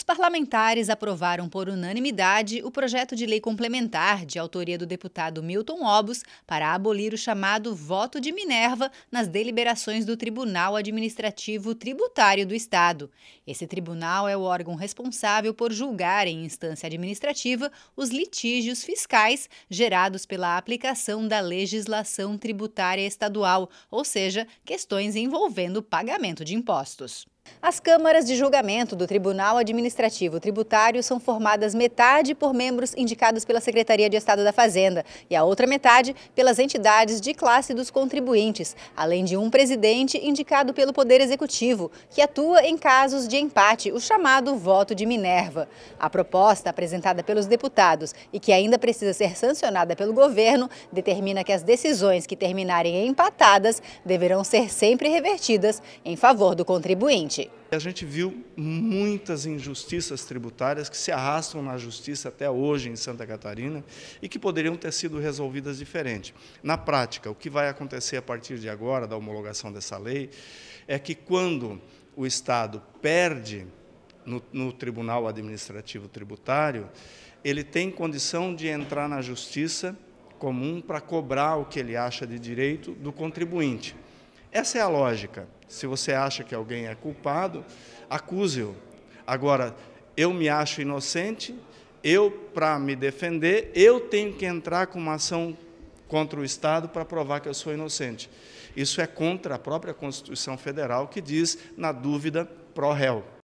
Os parlamentares aprovaram por unanimidade o projeto de lei complementar de autoria do deputado Milton Obos para abolir o chamado voto de Minerva nas deliberações do Tribunal Administrativo Tributário do Estado. Esse tribunal é o órgão responsável por julgar em instância administrativa os litígios fiscais gerados pela aplicação da legislação tributária estadual, ou seja, questões envolvendo pagamento de impostos. As câmaras de julgamento do Tribunal Administrativo Tributário são formadas metade por membros indicados pela Secretaria de Estado da Fazenda e a outra metade pelas entidades de classe dos contribuintes, além de um presidente indicado pelo Poder Executivo, que atua em casos de empate, o chamado voto de Minerva. A proposta apresentada pelos deputados e que ainda precisa ser sancionada pelo governo determina que as decisões que terminarem empatadas deverão ser sempre revertidas em favor do contribuinte frente. A gente viu muitas injustiças tributárias que se arrastam na justiça até hoje em Santa Catarina e que poderiam ter sido resolvidas diferente. Na prática, o que vai acontecer a partir de agora, da homologação dessa lei, é que quando o Estado perde no, no Tribunal Administrativo Tributário, ele tem condição de entrar na justiça comum para cobrar o que ele acha de direito do contribuinte. Essa é a lógica. Se você acha que alguém é culpado, acuse-o. Agora, eu me acho inocente, eu, para me defender, eu tenho que entrar com uma ação contra o Estado para provar que eu sou inocente. Isso é contra a própria Constituição Federal, que diz, na dúvida, pró-réu.